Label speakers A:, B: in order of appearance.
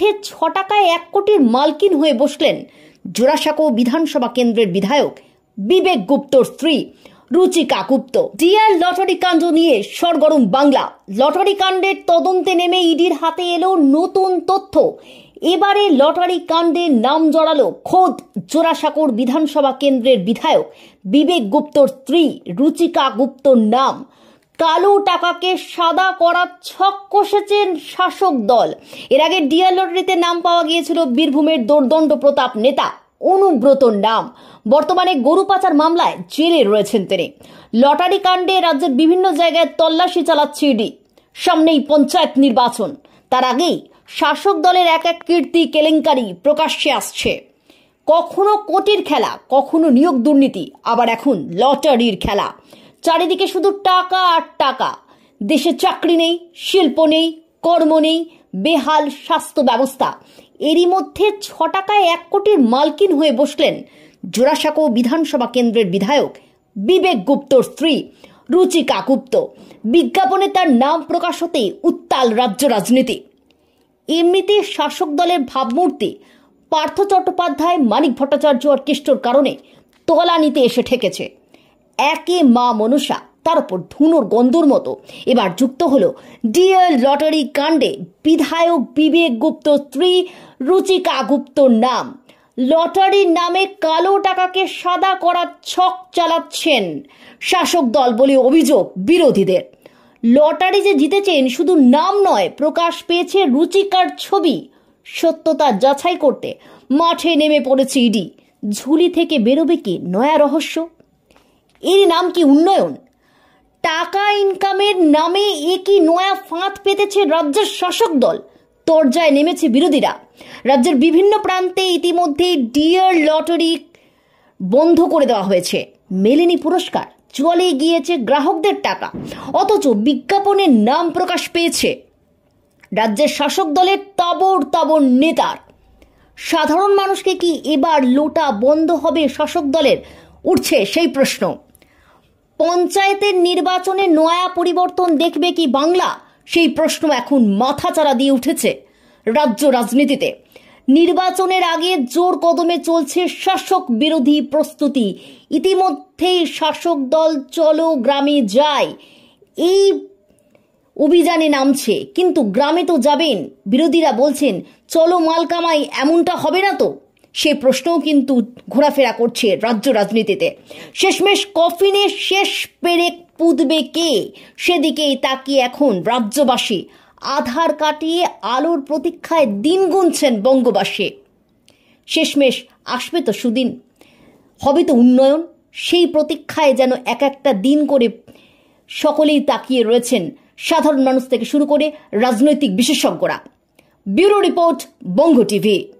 A: অর্থে ছ টাকায় এক কোটির মালকিন হয়ে বসলেন জোড়াসাঁকো বিধানসভা কেন্দ্রের বিধায়ক বিবেক গুপ্তর স্ত্রী রুচিকা গুপ্ত ডিয়ার লটারি কাণ্ড নিয়ে সরগরম বাংলা লটারি কাণ্ডের তদন্তে নেমে ইডির হাতে এলো নতুন তথ্য এবারে লটারি কাণ্ডে নাম জড়ালো খোদ জোড়াসাঁকোর বিধানসভা কেন্দ্রের বিধায়ক বিবেক গুপ্তর স্ত্রী রুচিকা গুপ্তর নাম কালো টাকাকে সাদা করার ছক কষেছেন শাসক দল এর আগে ডিয়ার লটারিতে নাম পাওয়া গিয়েছিল বীরভূমের দোর্দণ্ড প্রতাপ নেতা অনুব্রত নাম বর্তমানে গরু পাচার মামলায় জেলে রয়েছেন তিনি লটারি কাণ্ডে রাজ্যের বিভিন্ন জায়গায় তল্লাশি চালাচ্ছে ইডি সামনেই পঞ্চায়েত নির্বাচন তার আগেই শাসক দলের এক এক কীর্তি কেলেঙ্কারি প্রকাশ্যে আসছে কখনো কোটির খেলা কখনো নিয়োগ দুর্নীতি আবার এখন লটারির খেলা চারিদিকে শুধু টাকা আর টাকা দেশে চাকরি নেই শিল্প নেই কর্ম নেই বেহাল স্বাস্থ্য ব্যবস্থা এরই মধ্যে ছ টাকায় এক কোটির মালকিন হয়ে বসলেন জোড়াসাঁকো বিধানসভা কেন্দ্রের বিধায়ক বিবেক গুপ্তর স্ত্রী রুচিকা গুপ্ত বিজ্ঞাপনে তার নাম প্রকাশ হতেই উত্তাল রাজ্য রাজনীতি এমনিতে শাসক দলের ভাবমূর্তি পার্থ চট্টোপাধ্যায় মানিক ভট্টাচার্য আর কারণে তলানিতে এসে ঠেকেছে একে মা মনসা তার উপর ধুনোর গন্ধর মতো এবার যুক্ত হল ডিএল লটারি কাণ্ডে বিধায়ক বিবেক গুপ্ত স্ত্রী রুচিকা গুপ্তর নাম লটারির নামে কালো টাকাকে সাদা করার ছক চালাচ্ছেন শাসক দল বলে অভিযোগ বিরোধীদের লটারি যে জিতেছেন শুধু নাম নয় প্রকাশ পেয়েছে রুচিকার ছবি সত্যতা যাচাই করতে মাঠে নেমে পড়েছে ইডি ঝুলি থেকে বেরোবে কি নয়া রহস্য এর নাম কি উন্নয়ন টাকা ইনকামের নামে একই নয়া ফাঁদ পেতেছে রাজ্যের শাসক দল তর্জায় নেমেছে বিরোধীরা রাজ্যের বিভিন্ন প্রান্তে ইতিমধ্যে ডিয়ার লটারি বন্ধ করে দেওয়া হয়েছে মেলেনি পুরস্কার চলে গিয়েছে গ্রাহকদের টাকা অথচ বিজ্ঞাপনের নাম প্রকাশ পেয়েছে রাজ্যের শাসক দলের তাবর তাবর নেতার সাধারণ মানুষকে কি এবার লোটা বন্ধ হবে শাসক দলের উঠছে সেই প্রশ্ন পঞ্চায়েতের নির্বাচনে নয়া পরিবর্তন দেখবে কি বাংলা সেই প্রশ্ন এখন মাথাচাড়া দিয়ে উঠেছে রাজ্য রাজনীতিতে নির্বাচনের আগে জোর কদমে চলছে শাসক বিরোধী প্রস্তুতি ইতিমধ্যেই শাসক দল চলো গ্রামে যায় এই অভিযানে নামছে কিন্তু গ্রামে তো যাবেন বিরোধীরা বলছেন চলো মাল কামাই এমনটা হবে না তো সে প্রশ্নও কিন্তু ঘোরাফেরা করছে রাজ্য রাজনীতিতে শেষমেশ কফিনে শেষ পেরেক পুঁতবে কে সেদিকেই তাকিয়ে এখন রাজ্যবাসী আধার কাটিয়ে আলোর প্রতীক্ষায় দিন গুনছেন বঙ্গবাসী শেষমেশ আসবে তো সুদিন হবে তো উন্নয়ন সেই প্রতীক্ষায় যেন এক একটা দিন করে সকলেই তাকিয়ে রয়েছেন সাধারণ মানুষ থেকে শুরু করে রাজনৈতিক বিশেষজ্ঞরা ব্যুরো রিপোর্ট বঙ্গ টিভি